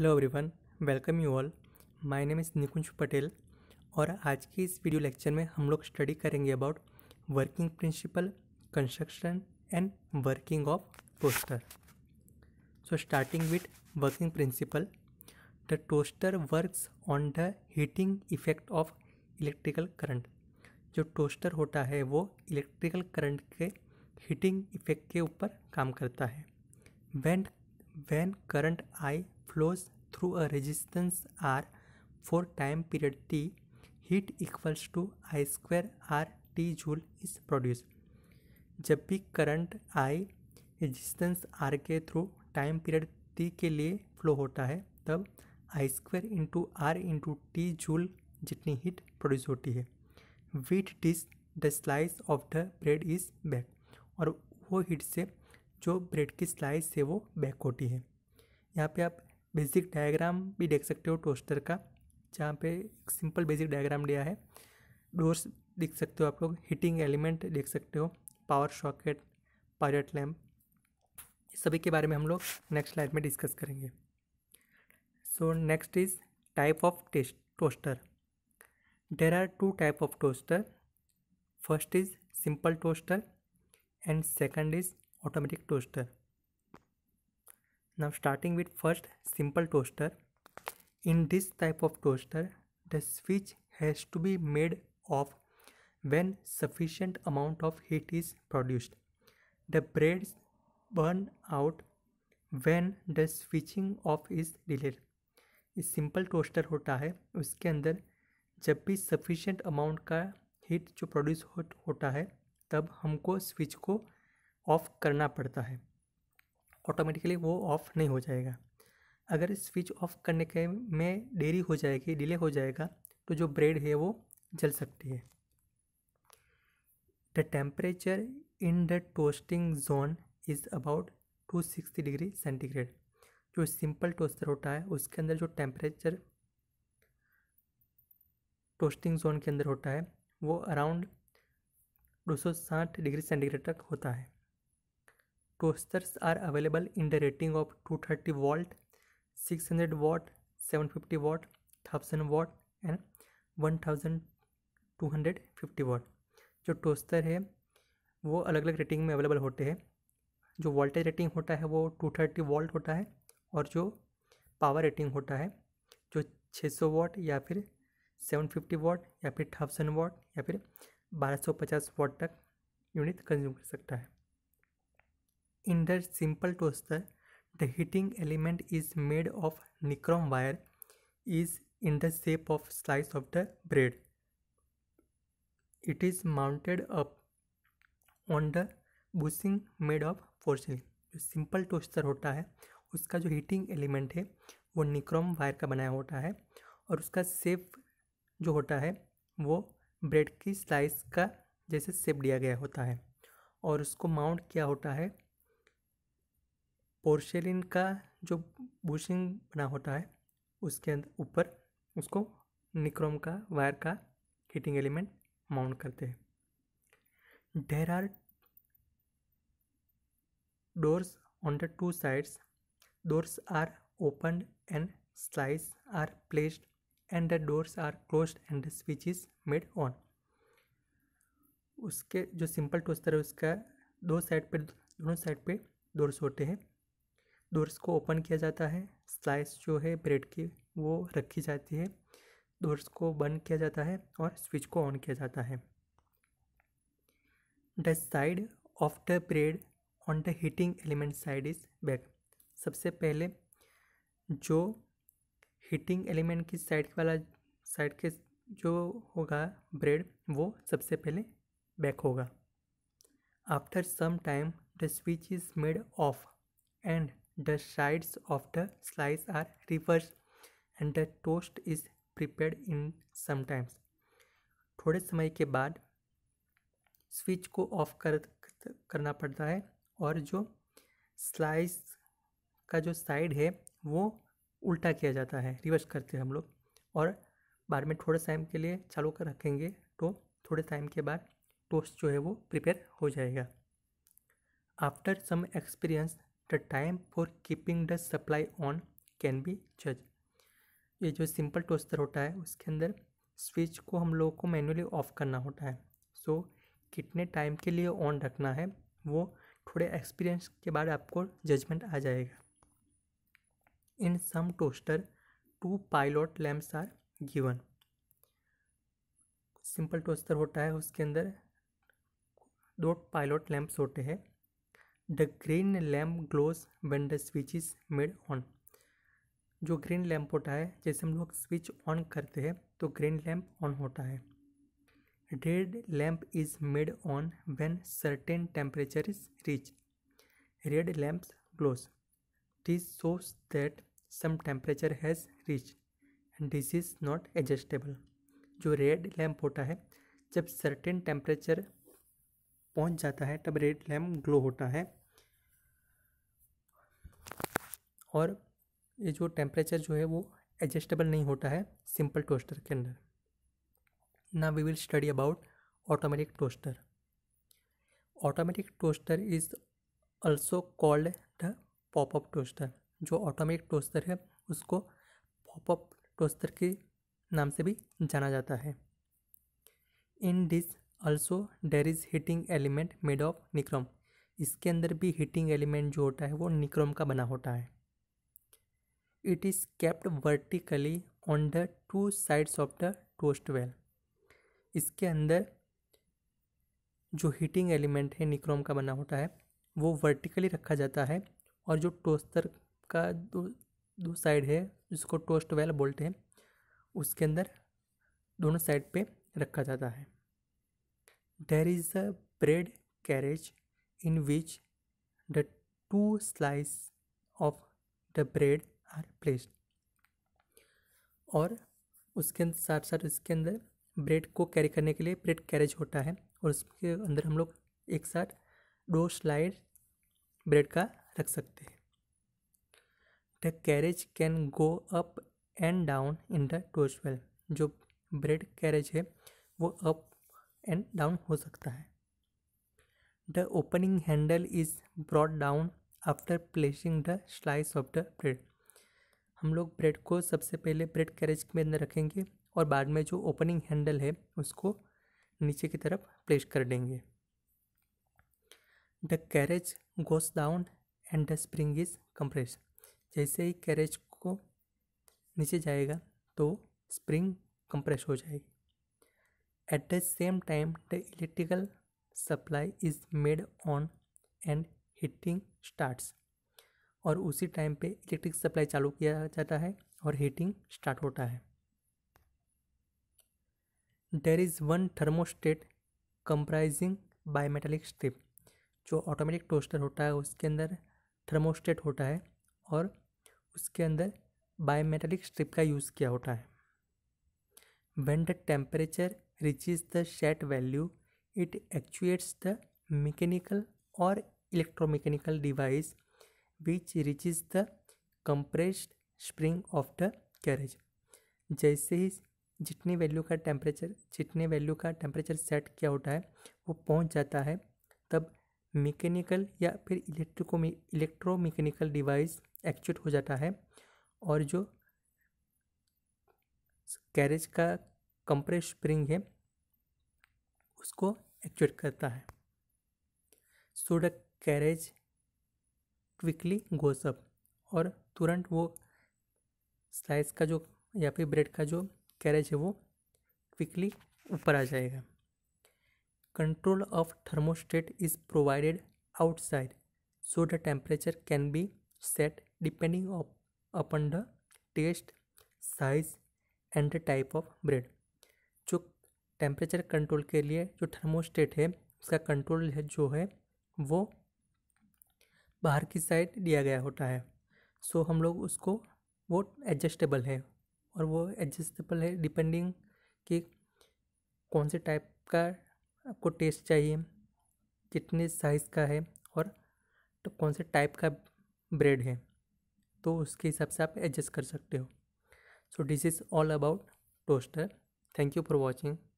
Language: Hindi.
Hello everyone welcome you all my name is Nikunj Patel और आज की इस वीडियो लेक्चर में हम लोग स्टडी करेंगे about working principle construction and working of toaster so starting with working principle the toaster works on the heating effect of electrical current जो टोस्टर होता है वो इलेक्ट्रिकल करंट के हीटिंग इफेक्ट के ऊपर काम करता है when when current I flows through a resistance R for time period T, heat equals to I square R T joule is produced. जब भी करंट I रेजिस्टेंस R के थ्रू टाइम पीरियड T के लिए फ्लो होता है तब I square into R into T joule जितनी हीट प्रोड्यूस होती है with this the slice of the bread is back और वो हीट से जो ब्रेड की स्लाइस है वो बैक होती है यहाँ पे आप बेसिक डायग्राम भी देख सकते हो टोस्टर का जहाँ पे सिंपल बेसिक डायग्राम दिया है डोर्स देख सकते हो आप लोग हीटिंग एलिमेंट देख सकते हो पावर सॉकेट पायलट लैम्प सभी के बारे में हम लोग नेक्स्ट स्लाइड में डिस्कस करेंगे so next is type of test toaster there are two type of toaster first is simple toaster and second is automatic toaster now starting with first simple toaster in this type of toaster the switch has to be made off when sufficient amount of heat is produced the breads burn out when the switching off is delayed इस सिंपल टोस्टर होता है उसके अंदर जब भी सफिशेंट अमाउंट का हीट जो प्रोड्यूस हो, होता है तब हमको स्विच को ऑफ करना पड़ता है ऑटोमेटिकली वो ऑफ़ नहीं हो जाएगा अगर स्विच ऑफ करने के में देरी हो जाएगी डिले हो जाएगा तो जो ब्रेड है वो जल सकती है the temperature in the toasting zone is about two sixty degree centigrade जो सिंपल टोस्टर होता है उसके अंदर जो टेम्परेचर टोस्टिंग जोन के अंदर होता है वो अराउंड दो सौ साठ डिग्री सेंटीग्रेड तक होता है toasters are available in the rating of two thirty volt six hundred watt seven fifty watt thousand watt and one thousand two hundred fifty watt जो टोस्टर है वो अलग अलग रेटिंग में अवेलेबल होते हैं जो वोल्टेज रेटिंग होता है वो टू थर्टी वॉल्ट होता है और जो पावर रेटिंग होता है जो छः सौ वॉट या फिर सेवन फिफ्टी वॉट या फिर थाउजेंड वॉट या फिर बारह सौ पचास वॉट तक यूनिट कंज्यूम कर सकता है In the simple toaster, the heating element is made of nichrome wire is in the shape of slice of the bread. It is mounted up on the bushing made of porcelain जो सिंपल टोस्टर होता है उसका जो हीटिंग एलिमेंट है वो निक्रोम वायर का बनाया होता है और उसका सेप जो होता है वो ब्रेड की स्लाइस का जैसे सेप दिया गया होता है और उसको माउंट किया होता है पोर्शेलिन का जो बुशिंग बना होता है उसके अंदर ऊपर उसको निक्रोम का वायर का हीटिंग एलिमेंट माउंट करते हैं there are doors on the two sides doors are open and slice are placed and the doors are close and the switch is made on उसके जो सिंपल टोस्टर है उसका दो साइड पे दोनों साइड पे डोर्स होते हैं डोर्स को ओपन किया जाता है स्लाइस जो है ब्रेड की वो रखी जाती है डोर्स को बंद किया जाता है और स्विच को ऑन किया जाता है the side of the bread on the heating element side is back सबसे पहले जो हीटिंग एलिमेंट की साइड वाला साइड के जो होगा ब्रेड वो सबसे पहले बैक होगा after some time the switch is made off and The sides of the slice are reversed and the toast is prepared in sometimes. थोड़े समय के बाद स्विच को ऑफ कर करना पड़ता है और जो स्लाइस का जो साइड है वो उल्टा किया जाता है रिवर्स करते हैं हम लोग और बाद में थोड़े टाइम के लिए चालू कर रखेंगे तो थोड़े टाइम के बाद टोस्ट जो है वो प्रिपेयर हो जाएगा after some experience the time for keeping the supply on can be जज ये जो सिंपल टोस्टर होता है उसके अंदर स्विच को हम लोगों को मैनुअली ऑफ करना होता है सो so, कितने टाइम के लिए ऑन रखना है वो थोड़े एक्सपीरियंस के बाद आपको जजमेंट आ जाएगा in some toaster two pilot lamps are given simple toaster होता है उसके अंदर दो पायलट लैम्प्स होते हैं the green lamp glows when the switch is made on जो ग्रीन लैम्प होता है जैसे हम लोग स्विच ऑन करते हैं तो ग्रीन लैम्प ऑन होता है red lamp is made on when certain temperature is reach red lamp glows this shows that some temperature has reach and this is not adjustable जो रेड लैम्प होता है जब सर्टेन टेम्परेचर पहुंच जाता है तब रेड लैम्प ग्लो होता है और ये जो टेम्परेचर जो है वो एडजस्टेबल नहीं होता है सिंपल टोस्टर के अंदर ना we will study about automatic toaster automatic toaster is also called the pop up toaster जो ऑटोमेटिक टोस्टर है उसको पॉपअप टोस्टर के नाम से भी जाना जाता है in this also there is heating element made of nichrome इसके अंदर भी हीटिंग एलिमेंट जो होता है वो निक्रोम का बना होता है It is kept vertically on the two sides of the toast well. इसके अंदर जो हीटिंग एलिमेंट है निक्रोम का बना होता है वो वर्टिकली रखा जाता है और जो टोस्टर का दो दो साइड है जिसको टोस्ट वेल बोलते हैं उसके अंदर दोनों साइड पे रखा जाता है there is a bread carriage in which the two slice of the bread are placed और उसके अंदर साथ साथ उसके अंदर ब्रेड को कैरी करने के लिए ब्रेड कैरेज होता है और उसके अंदर हम लोग एक साथ दो स्लाइड ब्रेड का रख सकते हैं the carriage can go up and down in the torch well जो ब्रेड कैरेज है वो अप एंड डाउन हो सकता है the opening handle is broad down after placing the slice of the bread हम लोग ब्रेड को सबसे पहले ब्रेड कैरेज में अंदर रखेंगे और बाद में जो ओपनिंग हैंडल है उसको नीचे की तरफ प्लेस कर देंगे the carriage goes down and the spring is compress जैसे ही कैरेज को नीचे जाएगा तो स्प्रिंग कंप्रेस हो जाएगी at the same time the electrical supply is made on and heating starts और उसी टाइम पे इलेक्ट्रिक सप्लाई चालू किया जाता है और हीटिंग स्टार्ट होता है there is one thermostat comprising bimetallic strip जो ऑटोमेटिक टोस्टर होता है उसके अंदर थर्मोस्टेट होता है और उसके अंदर बायोमेटेलिक स्ट्रिप का यूज़ किया होता है when temperature temperature reaches the set value it actuates the mechanical और electromechanical device which is the compressed spring of the carriage जैसे ही जितने वैल्यू का टेम्परेचर जितने वैल्यू का टेम्परेचर सेट किया होता है वो पहुंच जाता है तब मैकेनिकल या फिर इलेक्ट्रिको इलेक्ट्रो मैकेनिकल डिवाइस एक्चुअट हो जाता है और जो कैरेज का कंप्रेस स्प्रिंग है उसको एक्चुएट करता है so the carriage quickly goes up और तुरंत वो स्लाइस का जो या फिर ब्रेड का जो कैरेज है वो क्विकली ऊपर आ जाएगा control of thermostat is provided outside so the temperature can be set depending upon the taste size and the type of bread जो टेम्परेचर कंट्रोल के लिए जो थर्मोस्टेट है उसका कंट्रोल है जो है वो बाहर की साइड दिया गया होता है सो हम लोग उसको वो एडजस्टेबल है और वो एडजस्टेबल है डिपेंडिंग कि कौन से टाइप का आपको टेस्ट चाहिए कितने साइज़ का है और तो कौन से टाइप का ब्रेड है तो उसके हिसाब से आप एडजस्ट कर सकते हो so this is all about toaster thank you for watching